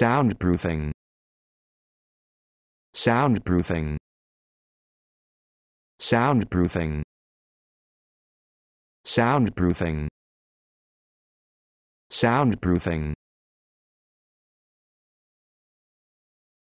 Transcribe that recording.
soundproofing soundproofing soundproofing soundproofing soundproofing